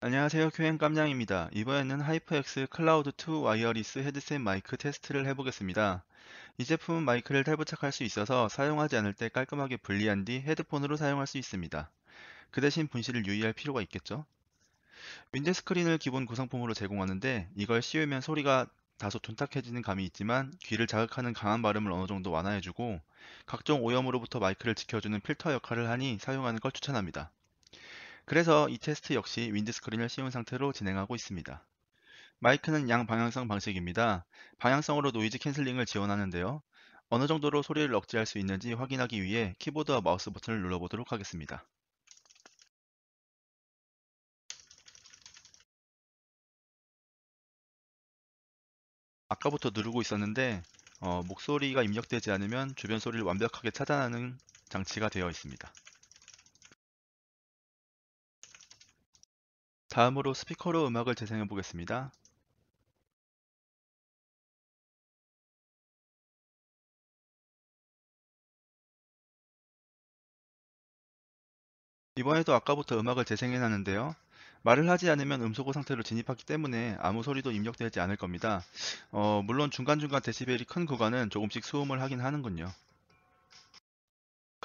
안녕하세요 큐엔 깜냥입니다. 이번에는 하이퍼엑스 클라우드2 와이어리스 헤드셋 마이크 테스트를 해보겠습니다. 이 제품은 마이크를 탈부착할 수 있어서 사용하지 않을 때 깔끔하게 분리한 뒤 헤드폰으로 사용할 수 있습니다. 그 대신 분실을 유의할 필요가 있겠죠? 윈드 스크린을 기본 구성품으로 제공하는데 이걸 씌우면 소리가 다소 둔탁해지는 감이 있지만 귀를 자극하는 강한 발음을 어느 정도 완화해주고 각종 오염으로부터 마이크를 지켜주는 필터 역할을 하니 사용하는 걸 추천합니다. 그래서 이 테스트 역시 윈드스크린을 씌운 상태로 진행하고 있습니다. 마이크는 양 방향성 방식입니다. 방향성으로 노이즈 캔슬링을 지원하는데요. 어느 정도로 소리를 억제할 수 있는지 확인하기 위해 키보드와 마우스 버튼을 눌러보도록 하겠습니다. 아까부터 누르고 있었는데 어, 목소리가 입력되지 않으면 주변 소리를 완벽하게 차단하는 장치가 되어 있습니다. 다음으로 스피커로 음악을 재생해 보겠습니다. 이번에도 아까부터 음악을 재생해 놨는데요. 말을 하지 않으면 음소거 상태로 진입하기 때문에 아무 소리도 입력되지 않을 겁니다. 어, 물론 중간중간 데시벨이 큰 구간은 조금씩 소음을 하긴 하는군요.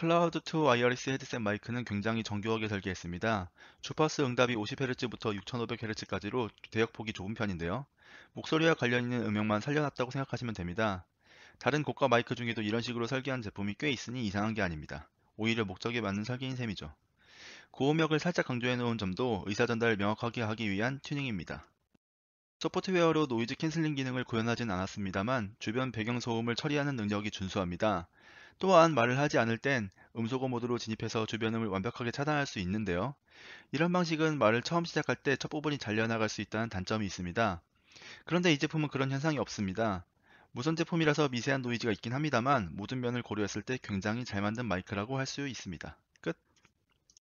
클라우드2 와이어리스 헤드셋 마이크는 굉장히 정교하게 설계했습니다. 주파수 응답이 50Hz부터 6500Hz까지로 대역폭이 좁은 편인데요. 목소리와 관련 있는 음역만 살려놨다고 생각하시면 됩니다. 다른 고가 마이크 중에도 이런 식으로 설계한 제품이 꽤 있으니 이상한 게 아닙니다. 오히려 목적에 맞는 설계인 셈이죠. 고음역을 살짝 강조해 놓은 점도 의사전달을 명확하게 하기 위한 튜닝입니다. 소프트웨어로 노이즈 캔슬링 기능을 구현하진 않았습니다만 주변 배경 소음을 처리하는 능력이 준수합니다. 또한 말을 하지 않을 땐 음소거 모드로 진입해서 주변음을 완벽하게 차단할 수 있는데요. 이런 방식은 말을 처음 시작할 때 첫 부분이 잘려나갈 수 있다는 단점이 있습니다. 그런데 이 제품은 그런 현상이 없습니다. 무선 제품이라서 미세한 노이즈가 있긴 합니다만 모든 면을 고려했을 때 굉장히 잘 만든 마이크라고 할 수 있습니다.